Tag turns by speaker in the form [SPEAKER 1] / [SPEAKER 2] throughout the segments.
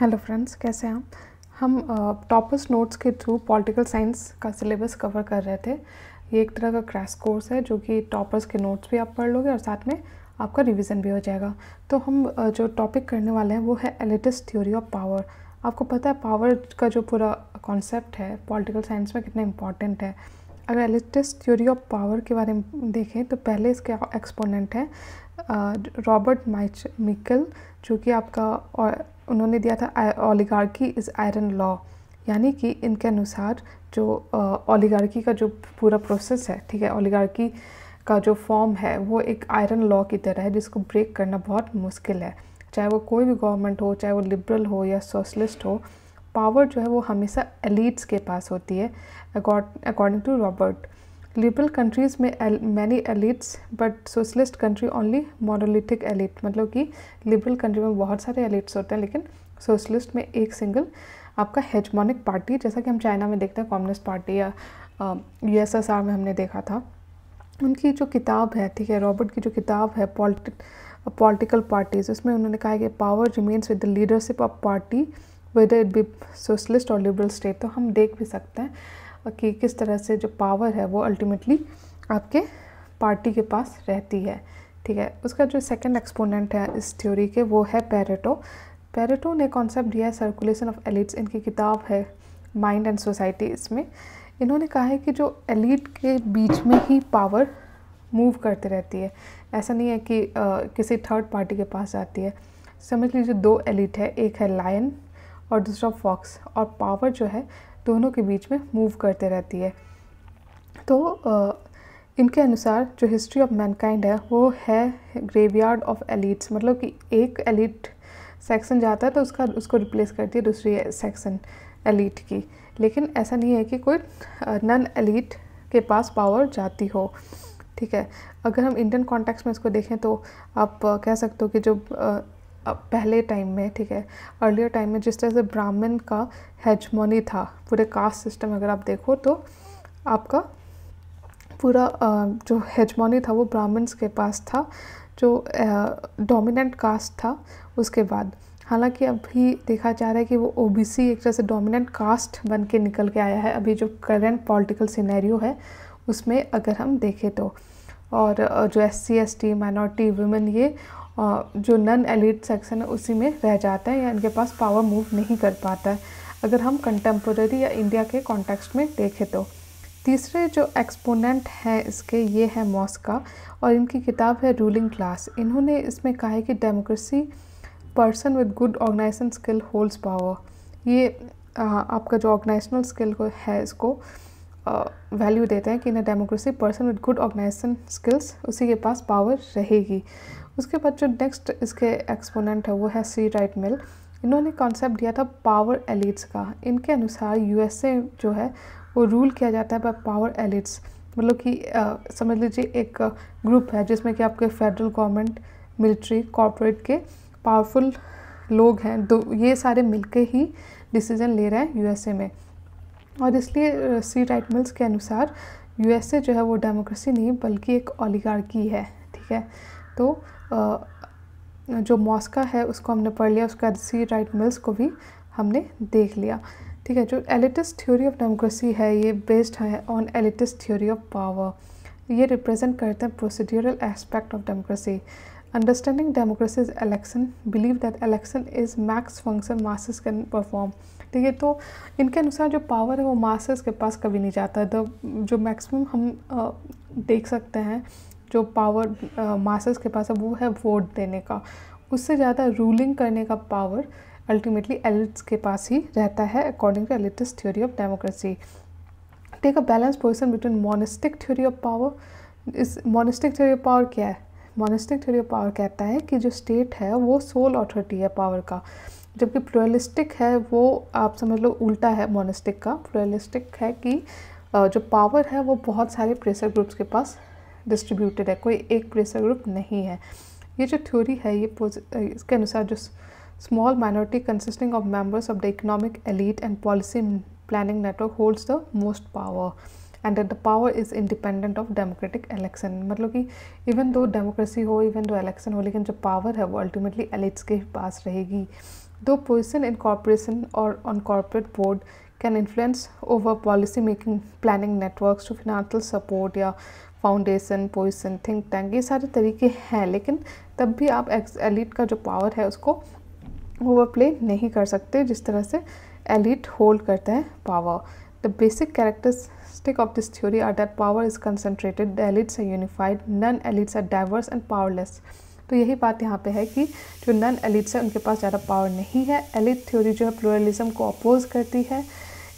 [SPEAKER 1] hello friends कैसे हैं हम टॉपर्स नोट्स के थ्रू पॉलिटिकल साइंस का सिलेबस कवर कर रहे थे ये एक तरह का क्रैश कोर्स है जो कि टॉपर्स के नोट्स भी आप पढ़ लोगे और साथ में आपका रिवीजन भी हो जाएगा तो हम जो टॉपिक करने वाले हैं वो है एलेटेस्ट थ्योरी ऑफ पावर आपको पता है पावर का जो पूरा कॉन्सेप्ट है पॉलिटिकल साइंस में कितना इम्पॉर्टेंट है अगर एलेटेस्ट थ्योरी ऑफ पावर के बारे में देखें तो पहले इसके एक्सपोनेंट हैं रॉबर्ट माइच मिकल जो कि आपका उन्होंने दिया था ओलीगार्की इज़ आयरन लॉ यानी कि इनके अनुसार जो ओलीगार्की का जो पूरा प्रोसेस है ठीक है ओलीगार्की का जो फॉर्म है वो एक आयरन लॉ की तरह है जिसको ब्रेक करना बहुत मुश्किल है चाहे वो कोई भी गवर्नमेंट हो चाहे वो लिबरल हो या सोशलिस्ट हो पावर जो है वो हमेशा एलिट्स के पास होती है according to Robert liberal countries में many elites but socialist country only monolithic elite मतलब कि लिबरल कंट्री में बहुत सारे एलिट्स होते हैं लेकिन सोशलिस्ट में एक सिंगल आपका हेजमोनिक पार्टी जैसा कि हम चाइना में देखते हैं कम्युनिस्ट पार्टी या यूएसएसआर में हमने देखा था उनकी जो किताब है ठीक है रॉबर्ट की जो किताब है पॉलिटिकल पार्टीज उसमें उन्होंने कहा है कि power remains with the leadership of party whether it be socialist और लिबरल स्टेट तो हम देख भी सकते हैं कि किस तरह से जो पावर है वो अल्टीमेटली आपके पार्टी के पास रहती है ठीक है उसका जो सेकंड एक्सपोनेंट है इस थ्योरी के वो है पैरेटो पैरेटो ने कॉन्सेप्ट दिया है सर्कुलेशन ऑफ एलिट्स इनकी किताब है माइंड एंड सोसाइटी इसमें इन्होंने कहा है कि जो एलिट के बीच में ही पावर मूव करती रहती है ऐसा नहीं है कि आ, किसी थर्ड पार्टी के पास जाती है समझ लीजिए दो एलिट है एक है लायन और दूसरा फॉक्स और पावर जो है दोनों के बीच में मूव करते रहती है तो इनके अनुसार जो हिस्ट्री ऑफ मैनकाइंड है वो है ग्रेवयार्ड ऑफ एलिट्स मतलब कि एक एलिट सेक्शन जाता है तो उसका उसको रिप्लेस करती है दूसरी सेक्शन एलिट की लेकिन ऐसा नहीं है कि कोई नन एलिट के पास पावर जाती हो ठीक है अगर हम इंडियन कॉन्टेक्स्ट में इसको देखें तो आप कह सकते हो कि जो पहले टाइम में ठीक है अर्लियर टाइम में जिस तरह से ब्राह्मण का हेजमोनी था पूरे कास्ट सिस्टम अगर आप देखो तो आपका पूरा जो हेजमोनी था वो ब्राह्मण्स के पास था जो डोमिनेंट कास्ट था उसके बाद हालांकि अभी देखा जा रहा है कि वो ओबीसी एक तरह से डोमिनेंट कास्ट बन के निकल के आया है अभी जो करेंट पॉलिटिकल सिनेरियो है उसमें अगर हम देखें तो और जो S C S T minority women ये जो नन एलिट सेक्शन है उसी में रह जाते हैं या इनके पास पावर मूव नहीं कर पाता है अगर हम कंटेम्प्रेरी या इंडिया के कॉन्टेक्स्ट में देखें तो तीसरे जो एक्सपोनेंट हैं इसके ये है मॉस्का और इनकी किताब है रूलिंग क्लास इन्होंने इसमें कहा है कि democracy person with good organisation skill holds power ये आ, आपका जो ऑर्गेनाइजेशनल स्किल को है इसको वैल्यू देते हैं कि in democracy person with good organisation skills उसी के पास पावर रहेगी उसके बाद जो नेक्स्ट इसके एक्सपोनेंट है वो है सी राइट मिल इन्होंने कॉन्सेप्ट दिया था पावर एलिट्स का इनके अनुसार यूएसए जो है वो रूल किया जाता है बाय पावर एलिट्स मतलब कि समझ लीजिए एक ग्रुप है जिसमें कि आपके फेडरल गवर्नमेंट मिलिट्री कॉरपोरेट के पावरफुल लोग हैं दो ये सारे मिलके ही डिसीजन ले रहे हैं यूएसए में और इसलिए सी राइट मिल्स के अनुसार यूएसए जो है वो डेमोक्रेसी नहीं बल्कि एक ओलिगार्की है ठीक है तो जो मॉस्का है उसको हमने पढ़ लिया उसका सी राइट मिल्स को भी हमने देख लिया ठीक है जो एलिटिस थ्योरी ऑफ डेमोक्रेसी है ये बेस्ड है on elitist theory of power ये रिप्रेजेंट करते हैं procedural aspect of democracy understanding democracy is election believe that election is max function masses can perform ठीक है तो इनके अनुसार जो पावर है वो मासेस के पास कभी नहीं जाता द जो मैक्सिमम हम आ, देख सकते हैं जो पावर मासेस के पास है वो है वोट देने का उससे ज़्यादा रूलिंग करने का पावर अल्टीमेटली एलिट्स के पास ही रहता है according to elitist theory of democracy take a balance position between monistic theory of power इस मोनिस्टिक थ्योरी ऑफ पावर क्या है मोनिस्टिक थ्योरी ऑफ पावर कहता है कि जो स्टेट है वो सोल ऑथॉरिटी है पावर का जबकि प्लोलिस्टिक है वो आप समझ लो उल्टा है मोनिस्टिक का प्लोलिस्टिक है कि जो पावर है वो बहुत सारे प्रेशर ग्रुप्स के पास डिस्ट्रीब्यूटेड है कोई एक प्रेशर ग्रुप नहीं है ये जो थ्योरी है ये इसके अनुसार जो small minority consisting of members of the economic elite and policy planning network holds the most power and the power is independent of democratic election मतलब कि इवन दो डेमोक्रेसी हो इवन दो इलेक्शन हो लेकिन जो power है वो ultimately elites के पास रहेगी दो पोजिशन इन कॉरपोरेशन और on corporate board can influence over policy making planning network to financial support या फाउंडेशन पोजिशन थिंक टैंक ये सारे तरीके हैं लेकिन तब भी आप एलिट का जो पावर है उसको ओवर प्ले नहीं कर सकते जिस तरह से एलिट होल्ड करते हैं power the basic characteristic of this theory are that power is concentrated the elites are unified non elites are diverse and powerless तो यही बात यहाँ पे है कि जो नन एलिट्स है उनके पास ज़्यादा पावर नहीं है एलिट थ्योरी जो है प्लोरलिज्म को अपोज करती है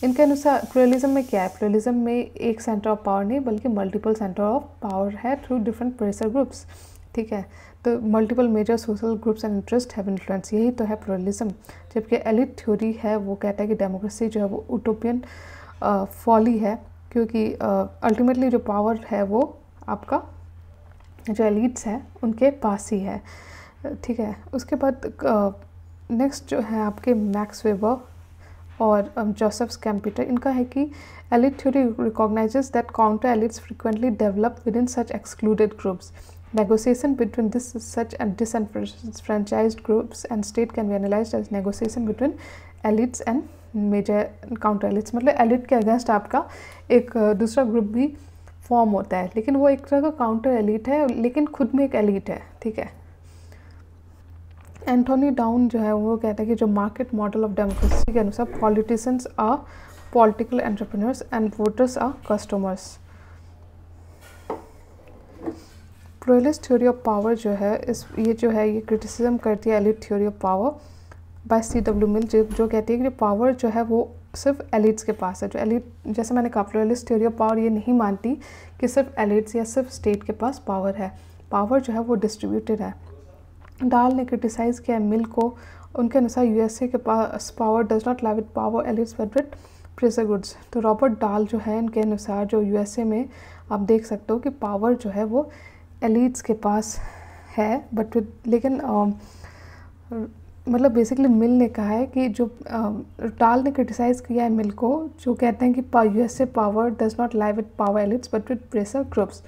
[SPEAKER 1] इनके अनुसार प्लोलिज्म में क्या है प्लोलिज्म में एक सेंटर ऑफ पावर नहीं बल्कि मल्टीपल सेंटर ऑफ पावर है थ्रू डिफरेंट प्रेशर ग्रुप्स ठीक है तो multiple major social groups and interest have influence यही तो है प्लोलिज्म जबकि एलिट थ्योरी है वो कहता है कि डेमोक्रेसी जो है वो ओटोपियन फॉली है क्योंकि अल्टीमेटली जो पावर है वो आपका जो एलिट्स है उनके पास ही है ठीक है उसके बाद नेक्स्ट जो है आपके मैक्स वेबर और जोसेफ्स um, कैम्प्यूटर इनका है कि elite theory recognizes that counter elites frequently develop within such excluded groups negotiation between this such and disenfranchised groups and state can be analyse as negotiation between elites and major counter elites मतलब elite के against आपका एक uh, दूसरा group भी form होता है लेकिन वो एक तरह का काउंटर एलिट है लेकिन खुद में एक एलिट है ठीक है एंथोनी डाउन जो है वो कहते हैं कि जो मार्केट मॉडल ऑफ डेमोक्रेसी के अनुसार politicians uh political entrepreneurs and voters are customers pluralist theory of power जो है इस ये जो है ये क्रिटिसिज्म करती है elite theory of power by C W Mill जो, जो कहती है कि पावर जो है वो सिर्फ एलिट्स के पास है जो एलिट जैसे मैंने कहा प्रोलिस्ट थ्योरी ऑफ पावर ये नहीं मानती कि सिर्फ एलिट्स या सिर्फ स्टेट के पास पावर है पावर जो है वो डिस्ट्रीब्यूटेड है दाल ने क्रिटिसाइज़ किया मिल को उनके अनुसार ए के पास power does not live it power elites but with pressure goods तो रॉबर्ट डाल जो है इनके अनुसार जो ए में आप देख सकते हो कि पावर जो है वो एलिट्स के पास है बट विद लेकिन मतलब बेसिकली मिल ने कहा है कि जो डाल ने क्रिटिसाइज़ किया है मिल को जो कहते हैं कि U A power does not live with power elites but with pressure groups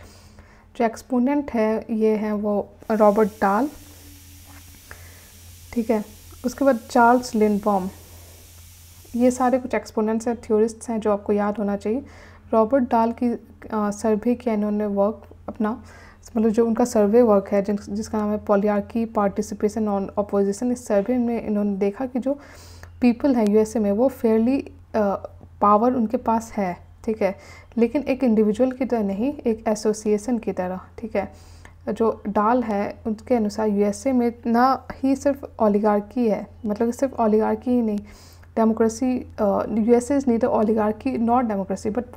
[SPEAKER 1] जो एक्सपोनेंट है ये हैं वो रॉबर्ट डाल ठीक है उसके बाद चार्ल्स लिनबॉम ये सारे कुछ एक्सपोनेंट्स हैं थ्योरिस्ट्स हैं जो आपको याद होना चाहिए रॉबर्ट डाल की सर्वे किया इन्होंने वर्क अपना मतलब जो उनका सर्वे वर्क है जिन जिसका नाम है पोलियार्की पार्टिसिपेशन ऑन अपोजिशन इस सर्वे में इन्होंने देखा कि जो पीपल हैं यूएसए में वो फेयरली पावर उनके पास है ठीक है लेकिन एक इंडिविजुअल की तरह नहीं एक एसोसिएशन की तरह ठीक है जो डाल है उसके अनुसार यूएसए में ना ही सिर्फ ओलिगार्की है मतलब सिर्फ ओलिगार्की ही नहीं डेमोक्रेसी यूएसए इज़ नीदर की नॉट डेमोक्रेसी बट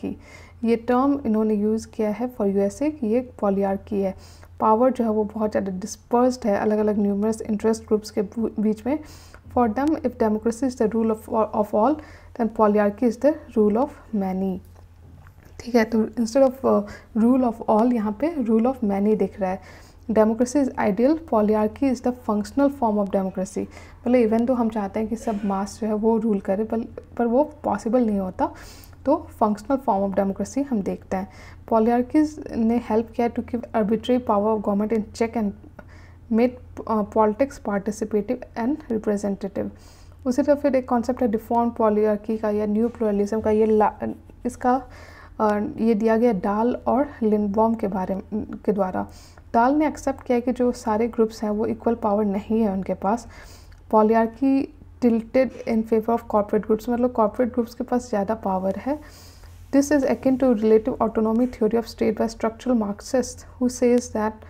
[SPEAKER 1] की ये टर्म इन्होंने यूज़ किया है फॉर यूएसए कि ये की है पावर जो है वो बहुत ज़्यादा डिस्पर्स है अलग अलग न्यूमरस इंटरेस्ट ग्रुप्स के बीच में for them if democracy is the rule of all then की is the rule of many ठीक है तो instead of rule of all यहाँ पे रूल ऑफ मैनी दिख रहा है democracy is ideal polyarchy is the functional form of democracy भले इवन तो हम चाहते हैं कि सब मास जो है वो रूल करे पर वो पॉसिबल नहीं होता तो फंक्शनल फॉर्म ऑफ डेमोक्रेसी हम देखते हैं पॉलियार्कीज ने हेल्प किया टू कि arbitrary power of government in check and made politics participative and representative उसी तरह फिर एक कॉन्सेप्ट है डिफॉर्म पॉलियार्की का या न्यू प्लोरलिज्म का ये इसका ये दिया गया डाल और लिनबॉम के बारे के द्वारा डाल ने एक्सेप्ट किया कि जो सारे ग्रुप्स हैं वो इक्वल पावर नहीं है उनके पास polyarchy tilted in favour of corporate groups मतलब कॉर्पोरेट ग्रुप्स के पास ज़्यादा पावर है this is akin to relative autonomy theory of state by structural Marxist who says that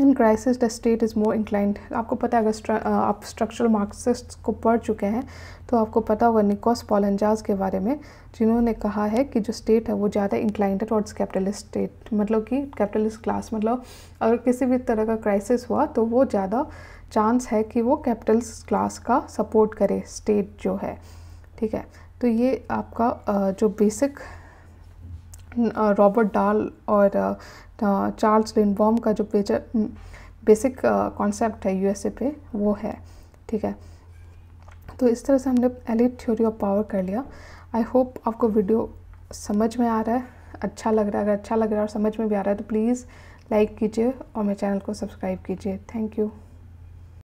[SPEAKER 1] in crisis the state is more inclined आपको पता है अगर आप स्ट्रक्चरल मार्क्सिस्ट को पढ़ चुके हैं तो आपको पता होगा निकोस पॉलनजाज के बारे में जिन्होंने कहा है कि जो स्टेट है वो ज़्यादा इंक्लाइंड है टॉर्ड्स कैपिटलिस्ट स्टेट मतलब कि कैपिटलिस्ट क्लास मतलब अगर किसी भी तरह का क्राइसिस हुआ तो वो ज़्यादा चांस है कि वो कैपिटलिस्ट क्लास का सपोर्ट करे स्टेट जो है ठीक है तो ये आपका जो बेसिक रॉबर्ट डाल और चार्ल्स लिनबॉम का जो बेसिक कॉन्सेप्ट है यूएसए पे वो है ठीक है तो इस तरह से हमने एलिट थ्योरी ऑफ पावर कर लिया आई होप आपको वीडियो समझ में आ रहा है अच्छा लग रहा है अगर अच्छा लग रहा है और समझ में भी आ रहा है तो प्लीज़ लाइक कीजिए और मेरे चैनल को सब्सक्राइब कीजिए थैंक यू